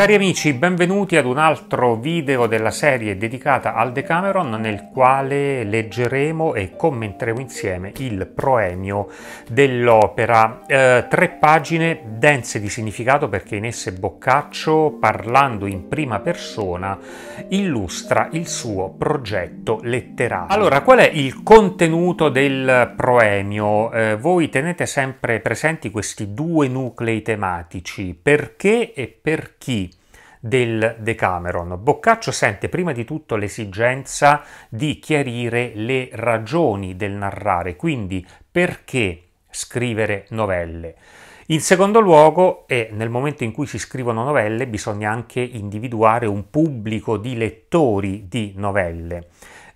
Cari amici, benvenuti ad un altro video della serie dedicata al Decameron nel quale leggeremo e commenteremo insieme il proemio dell'opera. Eh, tre pagine dense di significato perché in esse Boccaccio, parlando in prima persona, illustra il suo progetto letterario. Allora, qual è il contenuto del proemio? Eh, voi tenete sempre presenti questi due nuclei tematici, perché e per chi? del Decameron. Boccaccio sente prima di tutto l'esigenza di chiarire le ragioni del narrare, quindi perché scrivere novelle. In secondo luogo, e nel momento in cui si scrivono novelle, bisogna anche individuare un pubblico di lettori di novelle.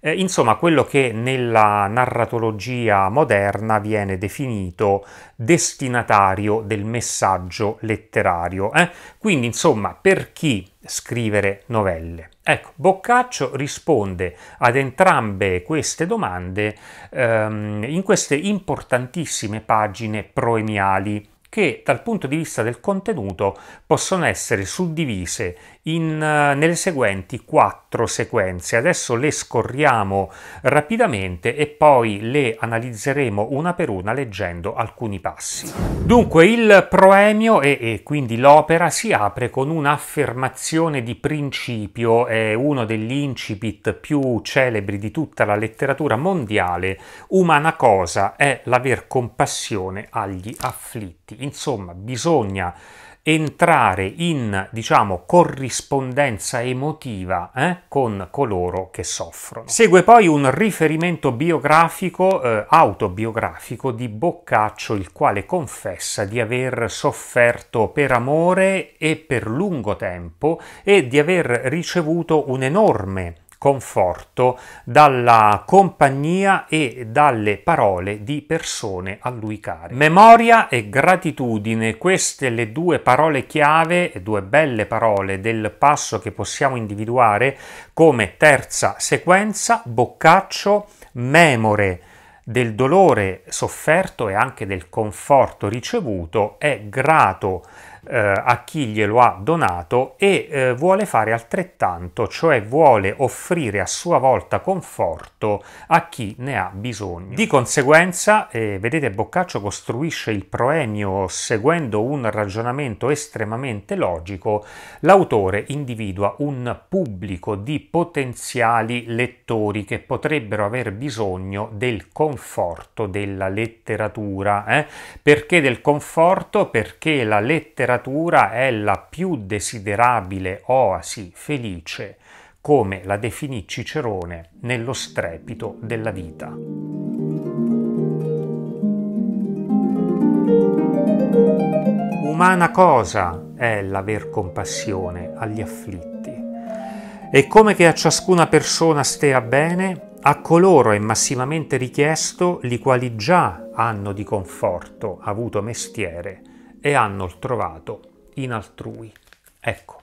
Eh, insomma, quello che nella narratologia moderna viene definito destinatario del messaggio letterario. Eh? Quindi, insomma, per chi scrivere novelle? Ecco, Boccaccio risponde ad entrambe queste domande ehm, in queste importantissime pagine proemiali che dal punto di vista del contenuto possono essere suddivise in, eh, nelle seguenti quattro sequenze. Adesso le scorriamo rapidamente e poi le analizzeremo una per una leggendo alcuni passi. Dunque il proemio e, e quindi l'opera si apre con un'affermazione di principio, è uno degli incipit più celebri di tutta la letteratura mondiale. Umana cosa è l'aver compassione agli afflitti. Insomma, bisogna entrare in diciamo corrispondenza emotiva eh, con coloro che soffrono. Segue poi un riferimento biografico, eh, autobiografico di Boccaccio, il quale confessa di aver sofferto per amore e per lungo tempo e di aver ricevuto un enorme conforto dalla compagnia e dalle parole di persone a lui care. Memoria e gratitudine, queste le due parole chiave, due belle parole del passo che possiamo individuare come terza sequenza, boccaccio, memore del dolore sofferto e anche del conforto ricevuto, è grato eh, a chi glielo ha donato e eh, vuole fare altrettanto, cioè vuole offrire a sua volta conforto a chi ne ha bisogno. Di conseguenza, eh, vedete, Boccaccio costruisce il proemio seguendo un ragionamento estremamente logico, l'autore individua un pubblico di potenziali lettori che potrebbero aver bisogno del conforto della letteratura. Eh? Perché del conforto? Perché la letteratura letteratura è la più desiderabile oasi felice, come la definì Cicerone nello strepito della vita. Umana cosa è l'aver compassione agli afflitti. E come che a ciascuna persona stia bene, a coloro è massimamente richiesto li quali già hanno di conforto avuto mestiere e hanno trovato in altrui. Ecco,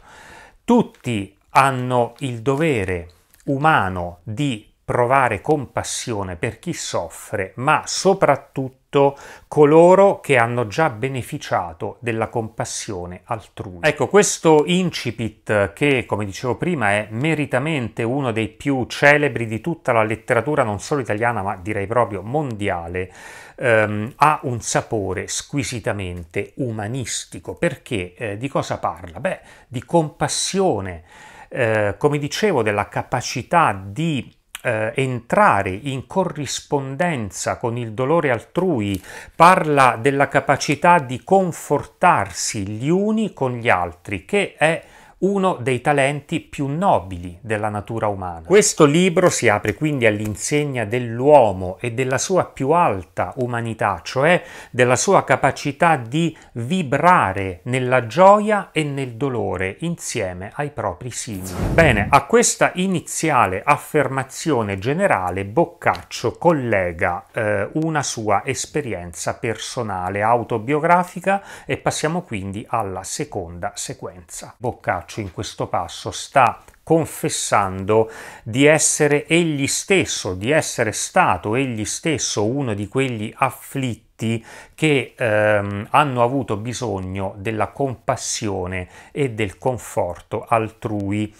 tutti hanno il dovere umano di provare compassione per chi soffre, ma soprattutto coloro che hanno già beneficiato della compassione altrui. Ecco, questo incipit che, come dicevo prima, è meritamente uno dei più celebri di tutta la letteratura, non solo italiana, ma direi proprio mondiale, ehm, ha un sapore squisitamente umanistico. Perché? Eh, di cosa parla? Beh, di compassione, eh, come dicevo, della capacità di eh, entrare in corrispondenza con il dolore altrui, parla della capacità di confortarsi gli uni con gli altri, che è uno dei talenti più nobili della natura umana. Questo libro si apre quindi all'insegna dell'uomo e della sua più alta umanità, cioè della sua capacità di vibrare nella gioia e nel dolore insieme ai propri simili. Bene, a questa iniziale affermazione generale Boccaccio collega eh, una sua esperienza personale autobiografica e passiamo quindi alla seconda sequenza. Boccaccio Carpaccio in questo passo sta confessando di essere egli stesso, di essere stato egli stesso uno di quegli afflitti tutti che ehm, hanno avuto bisogno della compassione e del conforto altrui.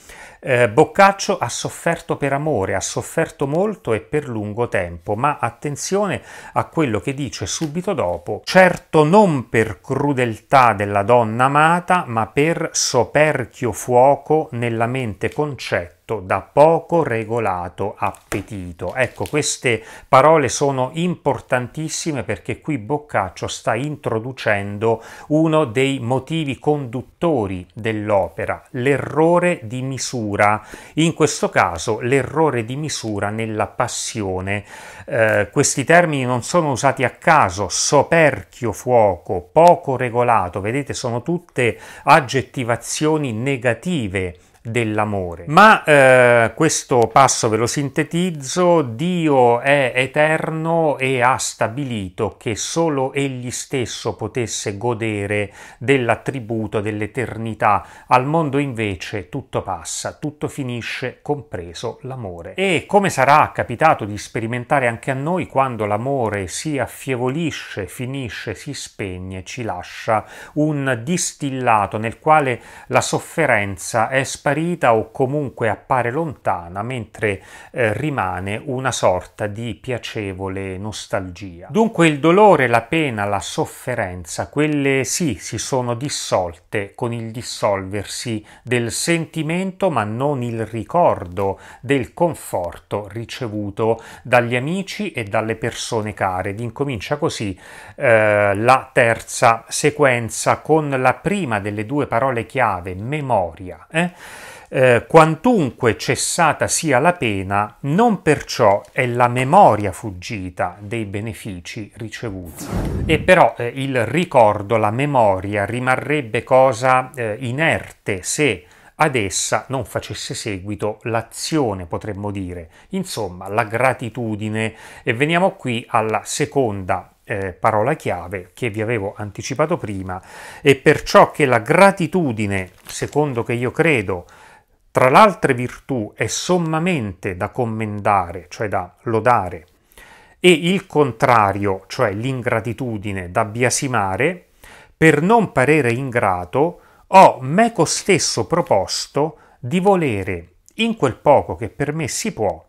Eh, Boccaccio ha sofferto per amore, ha sofferto molto e per lungo tempo, ma attenzione a quello che dice subito dopo, certo non per crudeltà della donna amata, ma per soperchio fuoco nella mente concetta corretto, da poco regolato appetito. Ecco, queste parole sono importantissime perché qui Boccaccio sta introducendo uno dei motivi conduttori dell'opera, l'errore di misura, in questo caso l'errore di misura nella passione. Eh, questi termini non sono usati a caso, soperchio fuoco, poco regolato, vedete sono tutte aggettivazioni negative dell'amore. Ma eh, questo passo ve lo sintetizzo, Dio è eterno e ha stabilito che solo Egli stesso potesse godere dell'attributo dell'eternità, al mondo invece tutto passa, tutto finisce, compreso l'amore. E come sarà capitato di sperimentare anche a noi quando l'amore si affievolisce, finisce, si spegne, ci lascia un distillato nel quale la sofferenza è sparita sparita o comunque appare lontana mentre eh, rimane una sorta di piacevole nostalgia. Dunque il dolore, la pena, la sofferenza, quelle sì si sono dissolte con il dissolversi del sentimento ma non il ricordo del conforto ricevuto dagli amici e dalle persone care. Ed incomincia così eh, la terza sequenza con la prima delle due parole chiave, memoria. Eh? eh, quantunque cessata sia la pena, non perciò è la memoria fuggita dei benefici ricevuti. E però eh, il ricordo, la memoria, rimarrebbe cosa eh, inerte se ad essa non facesse seguito l'azione, potremmo dire, insomma la gratitudine. E veniamo qui alla seconda eh, parola chiave che vi avevo anticipato prima, e perciò che la gratitudine, secondo che io credo, tra l'altre virtù è sommamente da commendare, cioè da lodare, e il contrario, cioè l'ingratitudine, da biasimare, per non parere ingrato, ho meco stesso proposto di volere in quel poco che per me si può,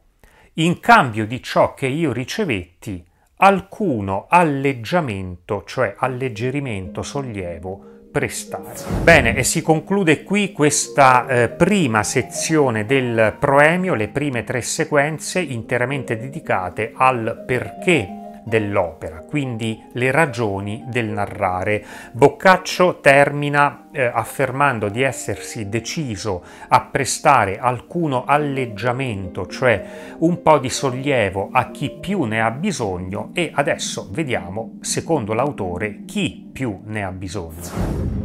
in cambio di ciò che io ricevetti, alcuno alleggiamento, cioè alleggerimento, sollievo, prestare. Bene, e si conclude qui questa eh, prima sezione del proemio, le prime tre sequenze interamente dedicate al perché dell'opera, quindi le ragioni del narrare. Boccaccio termina eh, affermando di essersi deciso a prestare alcuno alleggiamento, cioè un po' di sollievo a chi più ne ha bisogno e adesso vediamo, secondo l'autore, chi più ne ha bisogno.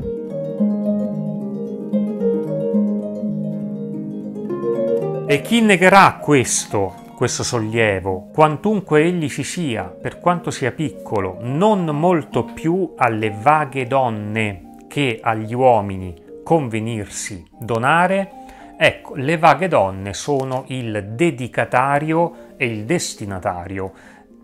E chi negherà questo questo sollievo, quantunque egli ci sia, per quanto sia piccolo, non molto più alle vaghe donne che agli uomini convenirsi donare, ecco, le vaghe donne sono il dedicatario e il destinatario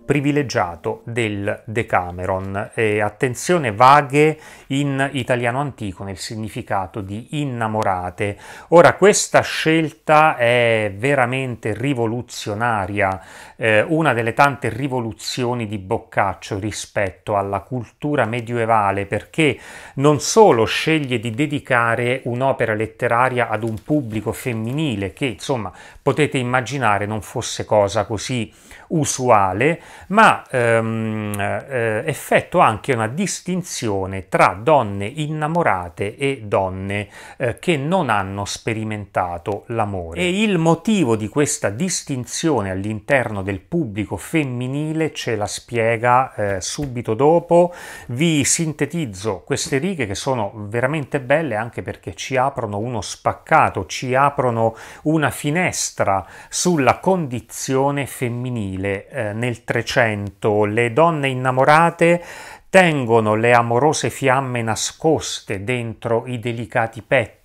privilegiato del Decameron. Eh, attenzione vaghe in italiano antico nel significato di innamorate. Ora questa scelta è veramente rivoluzionaria, eh, una delle tante rivoluzioni di Boccaccio rispetto alla cultura medievale perché non solo sceglie di dedicare un'opera letteraria ad un pubblico femminile che insomma potete immaginare non fosse cosa così usuale, ma ehm, eh, effetto anche una distinzione tra donne innamorate e donne eh, che non hanno sperimentato l'amore. E il motivo di questa distinzione all'interno del pubblico femminile ce la spiega eh, subito dopo. Vi sintetizzo queste righe che sono veramente belle anche perché ci aprono uno spaccato, ci aprono una finestra destra sulla condizione femminile. Eh, nel Trecento le donne innamorate tengono le amorose fiamme nascoste dentro i delicati petti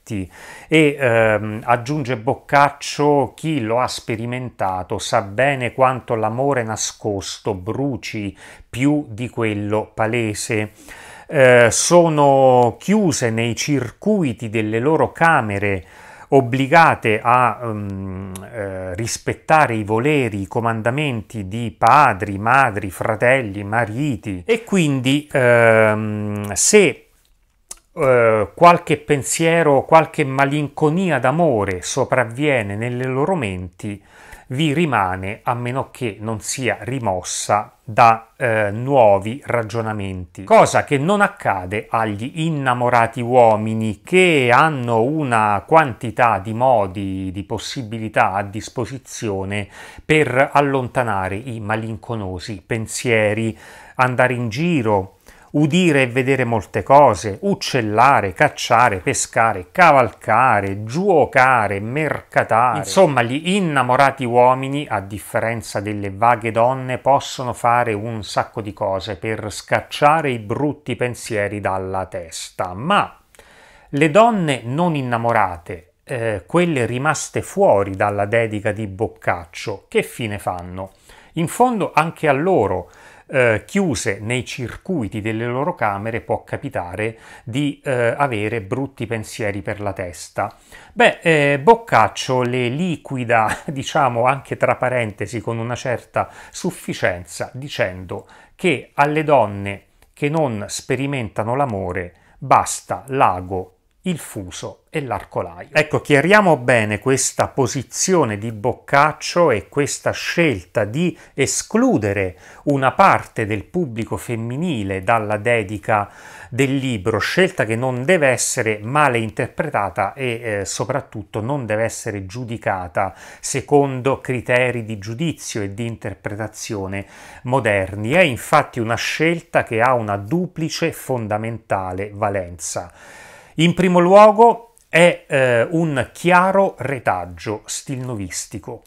e ehm, aggiunge Boccaccio chi lo ha sperimentato sa bene quanto l'amore nascosto bruci più di quello palese. Eh, sono chiuse nei circuiti delle loro camere obbligate a um, eh, rispettare i voleri, i comandamenti di padri, madri, fratelli, mariti e quindi ehm, se eh, qualche pensiero, qualche malinconia d'amore sopravviene nelle loro menti, vi rimane a meno che non sia rimossa da eh, nuovi ragionamenti, cosa che non accade agli innamorati uomini che hanno una quantità di modi, di possibilità a disposizione per allontanare i malinconosi pensieri, andare in giro, udire e vedere molte cose, uccellare, cacciare, pescare, cavalcare, giuocare, mercatare. Insomma, gli innamorati uomini, a differenza delle vaghe donne, possono fare un sacco di cose per scacciare i brutti pensieri dalla testa. Ma le donne non innamorate, eh, quelle rimaste fuori dalla dedica di Boccaccio, che fine fanno? In fondo anche a loro eh, chiuse nei circuiti delle loro camere può capitare di eh, avere brutti pensieri per la testa. Beh, eh, Boccaccio le liquida, diciamo anche tra parentesi, con una certa sufficienza, dicendo che alle donne che non sperimentano l'amore basta l'ago il fuso e l'arcolaio. Ecco, chiariamo bene questa posizione di Boccaccio e questa scelta di escludere una parte del pubblico femminile dalla dedica del libro, scelta che non deve essere male interpretata e eh, soprattutto non deve essere giudicata secondo criteri di giudizio e di interpretazione moderni. È infatti una scelta che ha una duplice fondamentale valenza in primo luogo è eh, un chiaro retaggio stilnovistico.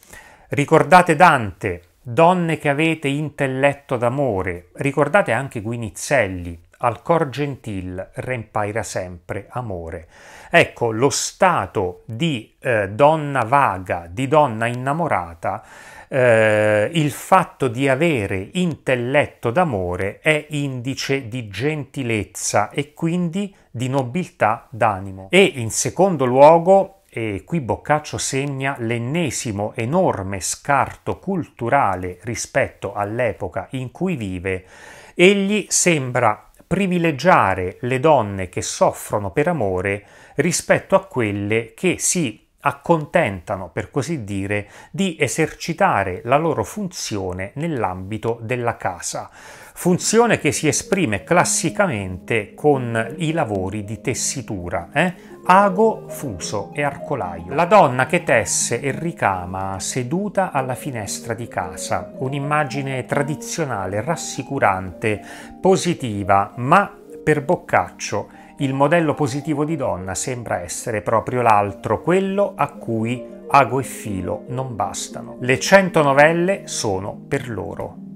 Ricordate Dante, donne che avete intelletto d'amore, ricordate anche Guinizelli, al cor gentil rempaira sempre amore. Ecco, lo stato di eh, donna vaga, di donna innamorata, eh, il fatto di avere intelletto d'amore è indice di gentilezza e quindi di nobiltà d'animo. E in secondo luogo e qui Boccaccio segna l'ennesimo enorme scarto culturale rispetto all'epoca in cui vive, egli sembra privilegiare le donne che soffrono per amore rispetto a quelle che si accontentano, per così dire, di esercitare la loro funzione nell'ambito della casa, funzione che si esprime classicamente con i lavori di tessitura, eh? ago, fuso e arcolaio. La donna che tesse e ricama seduta alla finestra di casa, un'immagine tradizionale, rassicurante, positiva, ma per Boccaccio il modello positivo di donna sembra essere proprio l'altro, quello a cui ago e filo non bastano. Le 100 novelle sono per loro.